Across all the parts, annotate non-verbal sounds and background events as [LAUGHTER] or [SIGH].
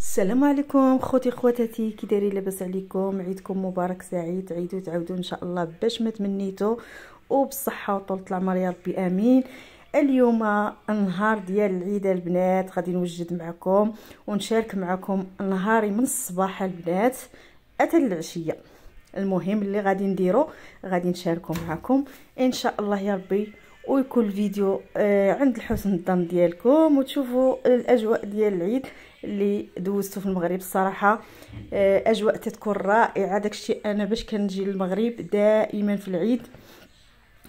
السلام عليكم خوتي خواتاتي كي دايرين لاباس عليكم عيدكم مبارك سعيد عيدو تعاودو ان شاء الله باش ما تمنيتو وبالصحه وطولة العمر يا ربي امين اليوم النهار ديال العيد البنات غادي نوجد معكم ونشارك معكم نهاري من الصباح البنات حتى العشيه المهم اللي غادي نديرو غادي نشاركو معكم ان شاء الله يا ربي ويكون الفيديو آه، عند حسن الظن ديالكم وتشوفوا الاجواء ديال العيد اللي دوزتو في المغرب الصراحه آه، اجواء تتكون رائعه داكشي انا باش كنجي للمغرب دائما في العيد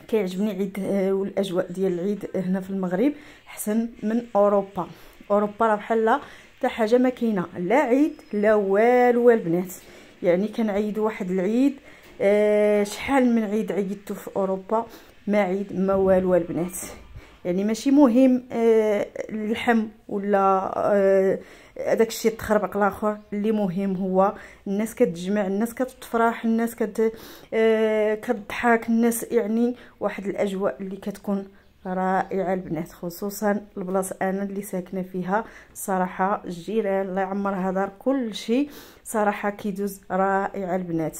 كيعجبني عيد آه، والاجواء ديال العيد هنا في المغرب احسن من اوروبا اوروبا راه بحال حتى حاجه ما كاينه لا عيد لا والو البنات يعني كنعيدوا واحد العيد أه شحال من عيد عيدتو في اوروبا ما عيد ما والو البنات يعني ماشي مهم آه اللحم ولا آه هذاك الشيء تخربق الاخر اللي مهم هو الناس كتجمع الناس كتفرح الناس كت آه كتضحك الناس يعني واحد الاجواء اللي كتكون رائعه البنات خصوصا البلاصه انا اللي ساكنه فيها صراحه الجيران الله يعمرها دار كل شيء صراحه كيدوز رائعه البنات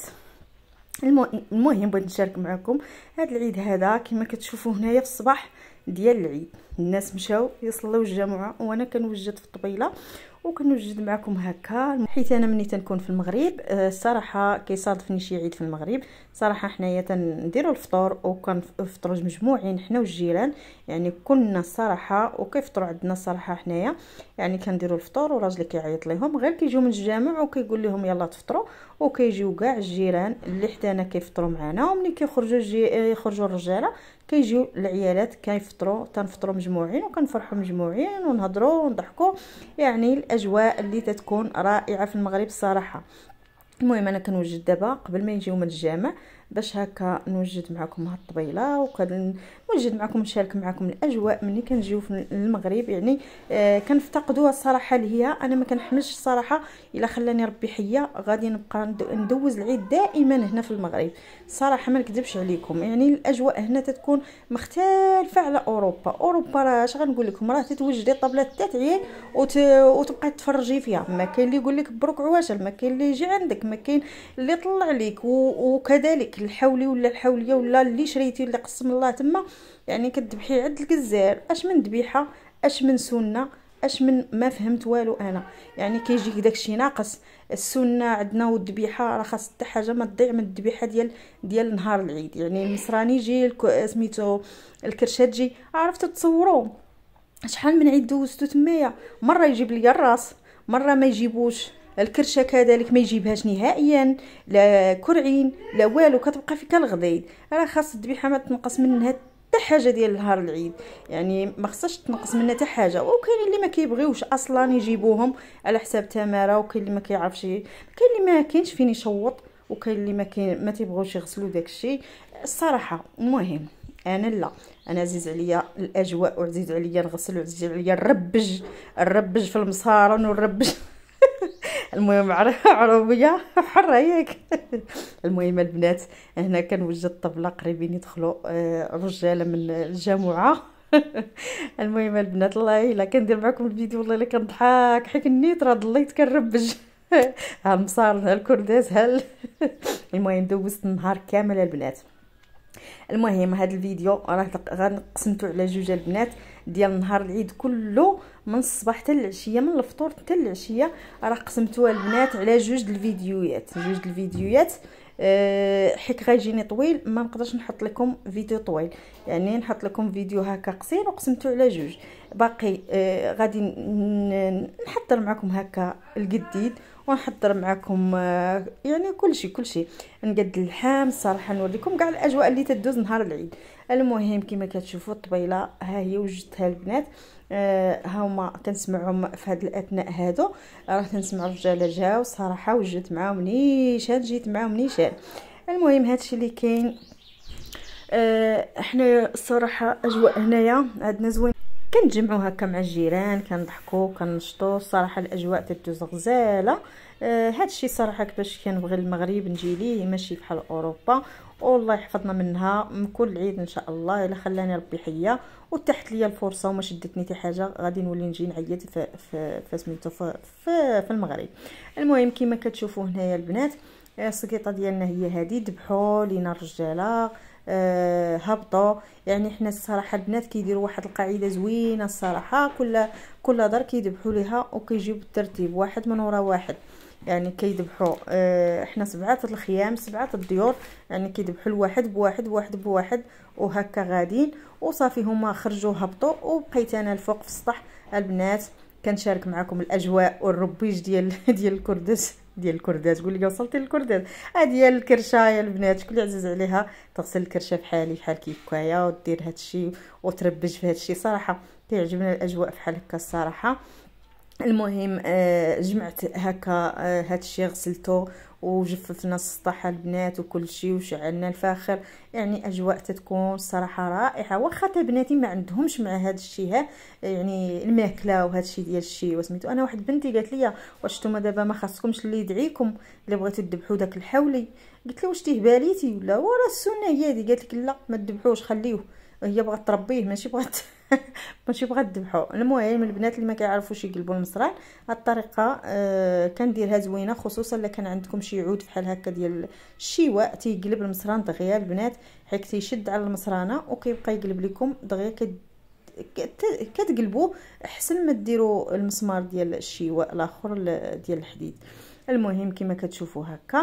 المهم بغيت نشارك معكم هذا العيد هذا كما كتشوفوا هنايا في الصباح ديال العيد الناس مشاو يصلوا الجمعه وانا كنوجد في الطبيله وكنوجد معكم هكا حيت انا ملي تنكون في المغرب الصراحه آه، كيصادفني شي عيد في المغرب صراحه حنايا تنديروا الفطور وكنفطروا مجموعين حنا والجيران يعني كنا الصراحه وكيفطروا عندنا الصراحه حنايا يعني كنديروا الفطور وراجلي كيعيط ليهم غير كيجيو من الجامع وكيقول لهم يلا تفطروا وكيجيو كاع الجيران اللي حدانا كيفطروا معنا ومني كيخرجوا آه، يخرجوا الرجاله كيجيو العيالات كيفطروا تنفطروا مجموعين وكنفرحوا مجموعين ونهضروا ونضحكوا يعني الاجواء اللي تتكون رائعه في المغرب الصراحه المهم انا كنوجد دابا قبل ما يجيو من الجامع باش هكا نوجد معكم هاد الطبيله وكنوجد معكم نشارك معكم الاجواء ملي كنجيو في المغرب يعني آه كنفتقدوها الصراحه اللي هي انا ما كنحملش الصراحه الا خلاني ربي حيه غادي نبقى ندوز العيد دائما هنا في المغرب الصراحه ما نكذبش عليكم يعني الاجواء هنا تتكون مختلفه على اوروبا اوروبا راه اش غنقول لكم راه تتوجدي طبله تتعيي وت... وتبقاي تفرجي فيها ما كاين اللي يقول لك بروك عواشر ما كاين اللي يجي عندك ما كاين اللي يطلع لك و... وكذلك الحولي ولا الحوليه ولا اللي شريتي اللي قسم الله تما يعني كتذبحي عند الجزائر اش من ذبيحه اش من سنه اش من ما فهمت والو انا يعني كيجيك داكشي ناقص السنه عندنا والذبيحه راه خاص حتى حاجه ما تضيع من الذبيحه ديال ديال نهار العيد يعني المصراني يجي سميتو الكرشات تجي عرفتوا تصوروا شحال من عيد دوزتو تمايا مره يجيب لي الراس مره ما يجيبوش الكرشه كذلك ما يجيبهاش نهائيا لا كرعين لا والو كتبقى فيك الغضيض راه خاص الذبيحه ما تنقص منها حتى حاجه ديال نهار العيد يعني ما خصهاش تنقص منها حتى حاجه وكاين اللي ما كيبغيوش اصلا يجيبوهم على حساب تماره وكاين اللي ما كيعرفش كاين اللي ما كاينش فين يشوط وكاين اللي ما كاين ما تيبغوش يغسلوا داكشي الصراحه المهم انا لا انا عزيز عليا الاجواء وعزيز عليا الغسل وعزيز عليا الربج الربج في المصارن والربج المهم عربيه [LAUGHS] حره ياك المهم البنات هنا كنوجد الطبله قريبين يدخلوا آه، رجاله من الجامعه [LAUGHS] المهم البنات الله الا كندير معكم الفيديو والله الا كنضحك حيت النيت راه ضليت كنربج [LAUGHS] ها المصار ها الكرداس ها المهم دوزت النهار كامل البنات المهم هذا الفيديو راه غنقسمتو على جوج البنات ديال نهار العيد كله من الصباح حتى العشيه من الفطور حتى العشيه راه قسمتوها البنات على جوج الفيديوهات جوج الفيديوهات أه حيت غيجيني طويل ما نقدرش نحط لكم فيديو طويل يعني نحط لكم فيديو هكا قصير وقسمته على جوج باقي آه، غادي نحضر معكم هكا الجديد ونحضر معكم آه، يعني كلشي كلشي نقد اللحام صراحه نوريكم كاع الاجواء اللي تدوز نهار العيد المهم كما كتشوفوا الطبيله ها هي وجدتها البنات آه، ها هما كنسمعهم في هاد الاثناء هادو راه كنسمع الرجاله جاو صراحه وجدت معاهم نيشان جيت معاهم نيشان المهم هادشي اللي كاين حنايا الصراحه اجواء هنايا عندنا زوين كنتجمعوا هكا مع الجيران كنضحكوا كنشطوا الصراحه الاجواء تدوز غزاله آه هادشي صراحه باش كنبغي المغرب نجي ليه ماشي بحال اوروبا والله يحفظنا منها من كل عيد ان شاء الله الا خلاني ربي حيه وتحت ليا الفرصه وما شدتني حتى حاجه غادي نولي نجي نعيط في في سميتو في, في, في المغرب المهم كما كتشوفوا هنايا البنات آه، السكيطه ديالنا هي هذه ذبحوا لينا الرجاله هابطه آه، يعني حنا الصراحه البنات كيديروا واحد القاعده زوينه الصراحه كل كل دار كيدبحوا ليها وكيجيبوا الترتيب واحد من ورا واحد يعني كيذبحوا آه، حنا سبعه الخيام سبعه الديور يعني كيدبحوا الواحد بواحد بواحد بواحد وهكا غاديين وصافي هما خرجوا هبطوا وبقيت انا الفوق في السطح البنات كنشارك معكم الاجواء والربيج ديال [LAUGHS] ديال الكردس ديال الكرداس قولي لي وصلتي للكرداس ها آه، ديال الكرشه يا البنات شكون عزيز عليها تغسل الكرشه بحالي بحال كيكايا ودير هادشي وتربج في هادشي صراحه كيعجبنا الاجواء بحال هكا الصراحه المهم آه، جمعت هكا آه، هاد الشيء غسلته وجففنا السطح البنات وكل شيء وشعلنا الفاخر يعني اجواء تتكون صراحه رائعه واخا البنات بناتي ما عندهمش مع هذا الشيء ها يعني الماكله وهذا الشيء ديال الشيء وسميتو انا واحد بنتي قالت لي واش نتوما دابا ما خاصكمش اللي يدعيكم الا بغيتو تذبحوا داك الحولي قلت لها واش تهباليتي ولا ورا السنه هي هذه قالت لك لا ما تذبحوش خليوه هي بغات تربيه ماشي بغات ماشي بغا تذبحو المهم البنات اللي ما كيعرفوش يقلبوا المصرع الطريقه آه كنديرها زوينه خصوصا الا كان عندكم شي عود بحال هكا ديال الشواء تيقلب المصران دغيا البنات حيت تيشد على المصرانه وكيبقى يقلب لكم دغيا كتقلبوا احسن ما ديروا المسمار ديال الشواء الاخر ديال الحديد المهم كما كتشوفوا هكا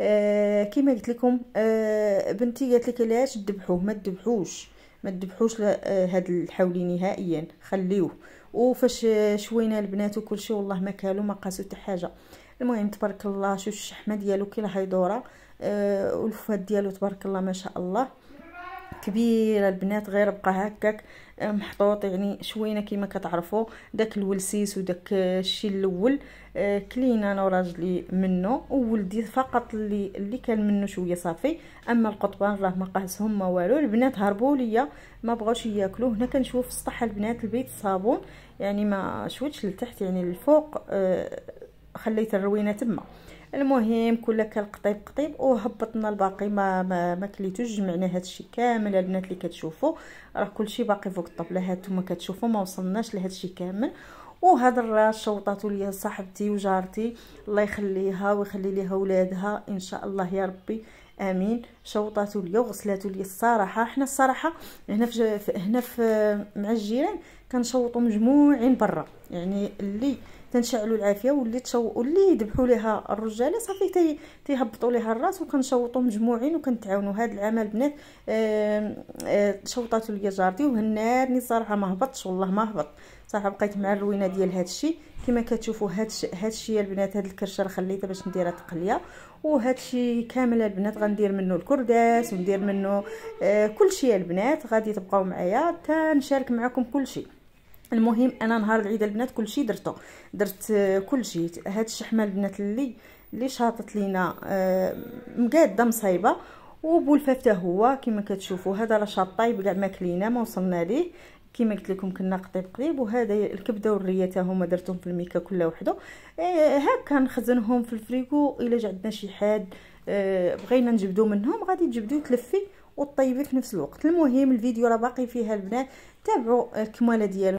آه كما قلت لكم آه بنتي قالت لك علاش تذبحوه ما تذبحوش ما تذبحوش آه، هاد الحولي نهائيا خليوه وفاش آه، شوينا البنات شيء والله ما كالو ما قاسو حتى حاجه المهم تبارك الله شوف الشحمه ديالو كي راه دوره آه والفات ديالو تبارك الله ما شاء الله كبيره البنات غير بقى هكاك محطوط يعني شوينه كيما كتعرفوا داك الولسيس وداك آه، الشيء الاول آه، كلينا انا وراجلي منه وولدي فقط اللي اللي كان منه شويه صافي اما القطبان راه ما قاسهم ما والو البنات هربوا ليا ما بغاوش ياكلوا هنا كنشوف سطح البنات البيت الصابون يعني ما شويتش لتحت يعني الفوق آه، خليت الروينه تما المهم كل كان قطيب قطيب وهبطنا الباقي ما ما, ما كليتوش جمعنا هذا الشيء كامل البنات اللي كتشوفوا راه كلشي باقي فوق الطبله هانتوما كتشوفوا ما وصلناش لهذا الشيء كامل وهاد الراس شوطاتو ليا صاحبتي وجارتي الله يخليها ويخلي ليها ولادها ان شاء الله يا ربي امين شوطاتو ليا وغسلاتو ليا الصراحه حنا الصراحه هنا في هنا في مع الجيران كنشوطو مجموعين برا يعني اللي تنشعلوا العافيه واللي تشو واللي يذبحوا ليها الرجاله صافي تي... تيهبطوا ليها الراس وكنشوطوا مجموعين وكنتعاونوا هذا العمل بنات آه، شوطاتو ليا جارتي وهنارني صراحه ما هبطش والله ما هبط صراحه بقيت مع الروينه ديال هذا الشيء كما كتشوفوا هذا الشيء البنات هاد الكرشه خليتها باش نديرها تقليه وهذا الشيء كامل البنات غندير منه الكرداس وندير منه آه، كل شيء البنات غادي تبقاو معايا حتى نشارك معكم كل شيء المهم انا نهار العيد البنات كلشي درته درت آه، كلشي هاد الشحمه البنات اللي اللي شاطت لينا آه، مقاده مصايبه وبولفه الفافته هو كما كتشوفوا هذا راه شاط طايب كاع ما كلينا ما وصلنا ليه كما قلت لكم كنا قطيب قريب وهذا الكبده والريه هما درتهم في الميكا كل وحده آه، إيه هكا نخزنهم في الفريكو الا جا عندنا شي حاد بغينا نجبدو منهم غادي تجبدو تلفي وطيبي في نفس الوقت المهم الفيديو راه باقي فيها البنات تابعوا الكماله ديالو